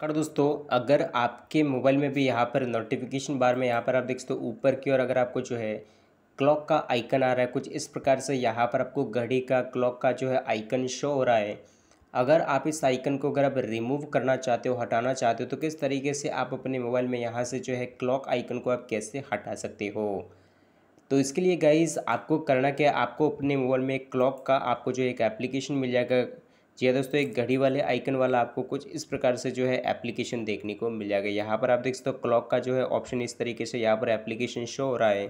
कर दोस्तों अगर आपके मोबाइल में भी यहाँ पर नोटिफिकेशन बार में यहाँ पर आप देख सकते हो ऊपर की ओर अगर आपको जो है क्लॉक का आइकन आ रहा है कुछ इस प्रकार से यहाँ पर आपको घड़ी का क्लॉक का जो है आइकन शो हो रहा है अगर आप इस आइकन को अगर आप रिमूव करना चाहते हो हटाना चाहते हो तो किस तरीके से आप अपने मोबाइल में यहाँ से जो है क्लॉक आइकन को आप कैसे हटा सकते हो तो इसके लिए गाइज आपको करना क्या आपको अपने मोबाइल में क्लॉक का आपको जो एक एप्लीकेशन मिल जाएगा जी हाँ दोस्तों एक घड़ी वाले आइकन वाला आपको कुछ इस प्रकार से जो है एप्लीकेशन देखने को मिल जाएगा यहाँ पर आप देख सकते हो क्लॉक का जो है ऑप्शन इस तरीके से यहाँ पर एप्लीकेशन शो हो रहा है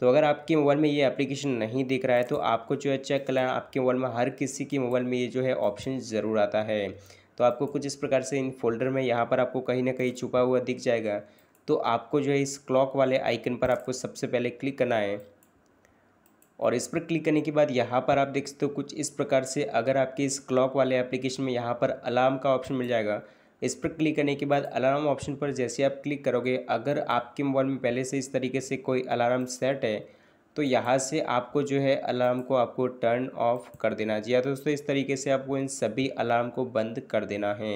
तो अगर आपके मोबाइल में ये एप्लीकेशन नहीं दिख रहा है तो आपको जो है चेक करना है आपके मोबाइल में हर किसी के मोबाइल में ये जो है ऑप्शन ज़रूर आता है तो आपको कुछ इस प्रकार से इन फोल्डर में यहाँ पर आपको कहीं ना कहीं छुपा हुआ दिख जाएगा तो आपको जो है इस क्लॉक वाले आइकन पर आपको सबसे पहले क्लिक करना है और इस पर क्लिक करने के बाद यहाँ पर आप देख सकते हो कुछ इस प्रकार से अगर आपके इस क्लॉक वाले एप्लीकेशन में यहाँ पर अलार्म का ऑप्शन मिल जाएगा इस पर क्लिक करने के बाद अलार्म ऑप्शन पर जैसे आप क्लिक करोगे अगर आपके मोबाइल में पहले से इस तरीके से कोई अलार्म सेट है तो यहाँ से आपको जो है अलार्म को आपको टर्न ऑफ कर देना जी या हाँ दोस्तों इस तरीके से आपको इन सभी अलार्म को बंद कर देना है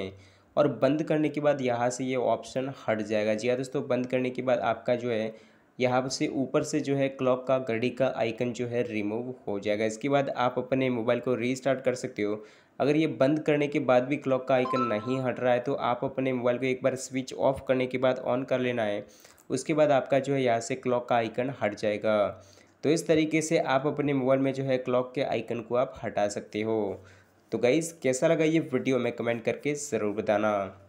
और बंद करने के बाद यहाँ से ये ऑप्शन हट जाएगा जी या हाँ दोस्तों बंद करने के बाद आपका जो है यहाँ से ऊपर से जो है क्लॉक का घड़ी का आइकन जो है रिमूव हो जाएगा इसके बाद आप अपने मोबाइल को रीस्टार्ट कर सकते हो अगर ये बंद करने के बाद भी क्लॉक का आइकन नहीं हट रहा है तो आप अपने मोबाइल को एक बार स्विच ऑफ करने के बाद ऑन कर लेना है उसके बाद आपका जो है यहाँ से क्लॉक का आइकन हट जाएगा तो इस तरीके से आप अपने मोबाइल में जो है क्लॉक के आइकन को आप हटा सकते हो तो गाइज़ कैसा लगा ये वीडियो में कमेंट करके ज़रूर बताना